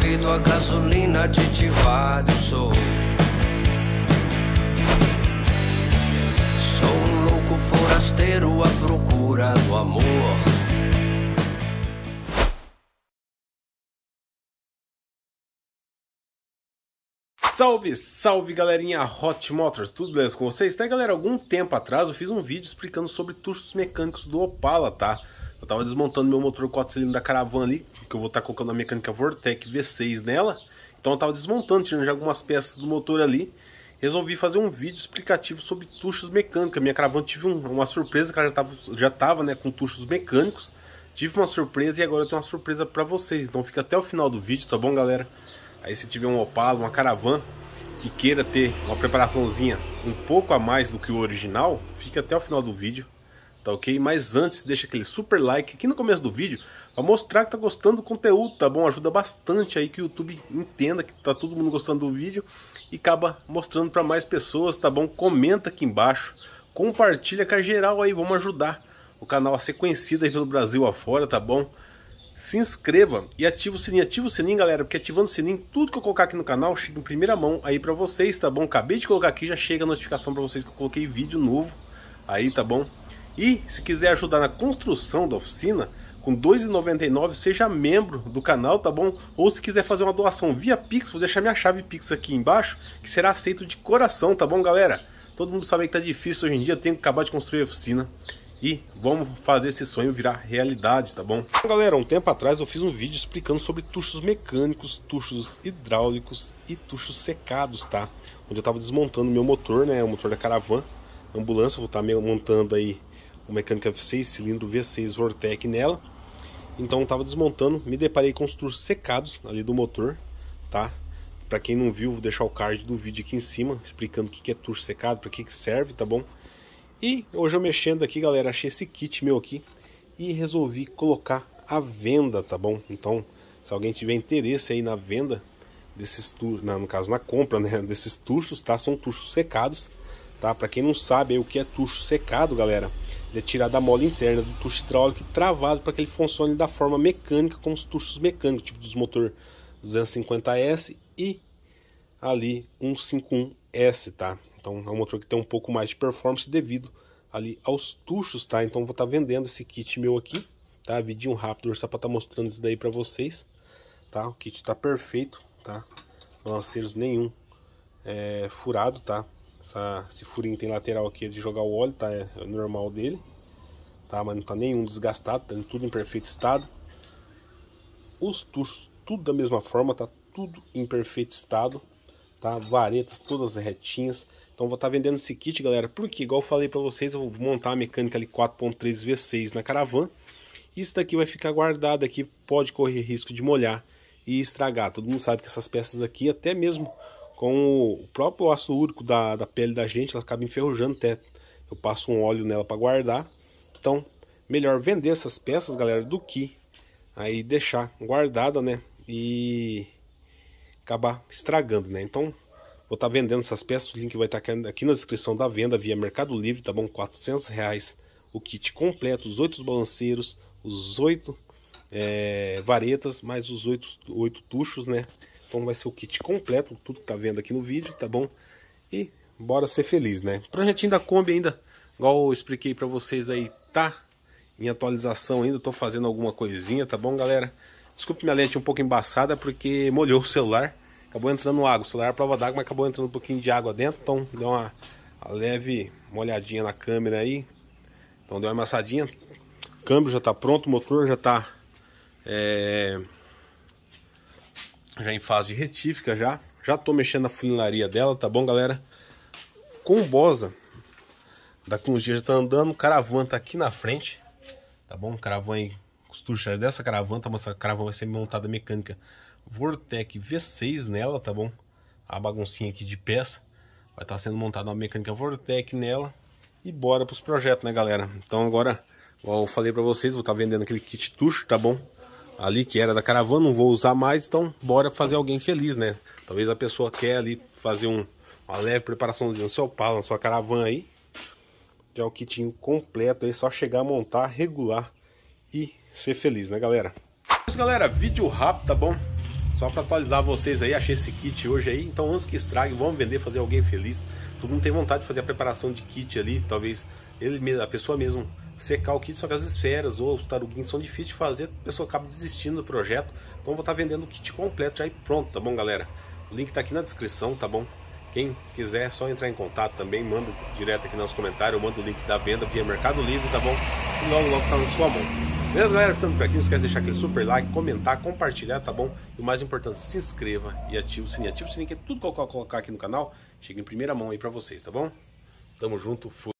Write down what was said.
devido à gasolina aditivada eu sou. Sou um louco forasteiro à procura do amor. Salve, salve galerinha Hot Motors, tudo beleza com vocês? Tá galera, algum tempo atrás eu fiz um vídeo explicando sobre tuchos mecânicos do Opala, tá? Eu tava desmontando meu motor 4 cilindros da Caravan ali, que eu vou estar tá colocando a mecânica Vortec V6 nela. Então eu tava desmontando, tirando já algumas peças do motor ali. Resolvi fazer um vídeo explicativo sobre tuchos mecânicos. Minha Caravan tive um, uma surpresa, que ela já tava, já tava né, com tuchos mecânicos. Tive uma surpresa e agora eu tenho uma surpresa para vocês. Então fica até o final do vídeo, tá bom, galera? Aí se tiver um Opala, uma Caravan, e queira ter uma preparaçãozinha um pouco a mais do que o original, fica até o final do vídeo tá ok? Mas antes, deixa aquele super like aqui no começo do vídeo para mostrar que tá gostando do conteúdo, tá bom? Ajuda bastante aí que o YouTube entenda que tá todo mundo gostando do vídeo e acaba mostrando para mais pessoas, tá bom? Comenta aqui embaixo, compartilha com a geral aí, vamos ajudar o canal a ser conhecido aí pelo Brasil afora, tá bom? Se inscreva e ativa o sininho, ativa o sininho, galera, porque ativando o sininho, tudo que eu colocar aqui no canal chega em primeira mão aí para vocês, tá bom? Acabei de colocar aqui, já chega a notificação para vocês que eu coloquei vídeo novo aí, tá bom? E se quiser ajudar na construção da oficina, com R$ 2,99, seja membro do canal, tá bom? Ou se quiser fazer uma doação via Pix, vou deixar minha chave Pix aqui embaixo, que será aceito de coração, tá bom, galera? Todo mundo sabe que tá difícil hoje em dia, tenho que acabar de construir a oficina. E vamos fazer esse sonho virar realidade, tá bom? Então, galera, um tempo atrás eu fiz um vídeo explicando sobre tuchos mecânicos, tuchos hidráulicos e tuchos secados, tá? Onde eu tava desmontando meu motor, né? O motor da caravana, ambulância, vou estar tá montando aí uma mecânica 6 cilindro V6 Vortec nela. Então estava desmontando, me deparei com os turos secados ali do motor, tá? Para quem não viu, vou deixar o card do vídeo aqui em cima, explicando o que, que é turbo secado, para que, que serve, tá bom? E hoje eu mexendo aqui, galera, achei esse kit meu aqui e resolvi colocar à venda, tá bom? Então, se alguém tiver interesse aí na venda desses turchos, no caso na compra, né, desses turchos, tá? São turchos secados Tá? Para quem não sabe o que é tucho secado, galera, ele é tirado da mola interna do tucho hidráulico e travado para que ele funcione da forma mecânica, como os tuchos mecânicos, tipo dos motor 250S e ali 151S, tá? Então é um motor que tem um pouco mais de performance devido ali aos tuchos, tá? Então vou estar tá vendendo esse kit meu aqui, tá? Vidinho rápido, só para estar tá mostrando isso daí para vocês, tá? O kit tá perfeito, tá? Balanceiros nenhum é, furado, tá? Essa, tá, esse furinho tem lateral aqui é de jogar o óleo, tá? É, é normal dele. Tá? Mas não tá nenhum desgastado, tá tudo em perfeito estado. Os tuchos, tudo da mesma forma, tá tudo em perfeito estado. Tá? Varetas todas retinhas. Então vou estar tá vendendo esse kit, galera, porque igual eu falei para vocês, eu vou montar a mecânica ali 4.3 V6 na Caravan. Isso daqui vai ficar guardado aqui, pode correr risco de molhar e estragar. Todo mundo sabe que essas peças aqui, até mesmo com o próprio ácido úrico da, da pele da gente, ela acaba enferrujando até. Eu passo um óleo nela para guardar. Então, melhor vender essas peças, galera, do que aí deixar guardada, né? E acabar estragando, né? Então, vou estar tá vendendo essas peças, o link vai estar tá aqui na descrição da venda via Mercado Livre, tá bom? R$ reais o kit completo, os oito balanceiros, os oito é, varetas, mais os oito tuchos, né? Então vai ser o kit completo, tudo que tá vendo aqui no vídeo, tá bom? E bora ser feliz, né? Projetinho da Kombi ainda, igual eu expliquei para vocês aí, tá? Em atualização ainda, tô fazendo alguma coisinha, tá bom, galera? Desculpe minha lente um pouco embaçada, porque molhou o celular. Acabou entrando água, o celular é prova d'água, mas acabou entrando um pouquinho de água dentro. Então deu uma, uma leve molhadinha na câmera aí. Então deu uma amassadinha. O câmbio já tá pronto, o motor já tá... É já em fase de retífica já. Já tô mexendo na funilaria dela, tá bom, galera? Com o Bosa, daqui uns dias já tá andando, caravan tá aqui na frente, tá bom? Caravan aí, costura dessa caravan, tá? Essa caravan vai ser montada mecânica Vortec V6 nela, tá bom? A baguncinha aqui de peça. Vai estar tá sendo montada uma mecânica Vortec nela. E bora pros projetos, né, galera? Então agora, igual eu falei pra vocês, vou estar tá vendendo aquele kit tucho, tá bom? ali que era da caravana, não vou usar mais, então bora fazer alguém feliz, né? Talvez a pessoa quer ali fazer um, uma leve preparaçãozinha no seu pala, na sua caravana aí. Já é o kitinho completo aí, só chegar, montar, regular e ser feliz, né galera? galera, vídeo rápido, tá bom? Só para atualizar vocês aí, achei esse kit hoje aí, então antes que estrague, vamos vender, fazer alguém feliz todo mundo tem vontade de fazer a preparação de kit ali, talvez ele a pessoa mesmo secar o kit, só que as esferas ou os taruguinhos são difíceis de fazer, a pessoa acaba desistindo do projeto. Então vou estar tá vendendo o kit completo já e pronto, tá bom, galera? O link tá aqui na descrição, tá bom? Quem quiser é só entrar em contato também, manda direto aqui nos comentários, eu mando o link da venda via Mercado Livre, tá bom? E logo logo tá na sua mão. Beleza, galera? Ficando por aqui. Não esquece de deixar aquele super like, comentar, compartilhar, tá bom? E o mais importante, se inscreva e ative o sininho. Ative o sininho que é tudo que eu colocar aqui no canal. Chega em primeira mão aí pra vocês, tá bom? Tamo junto, fui.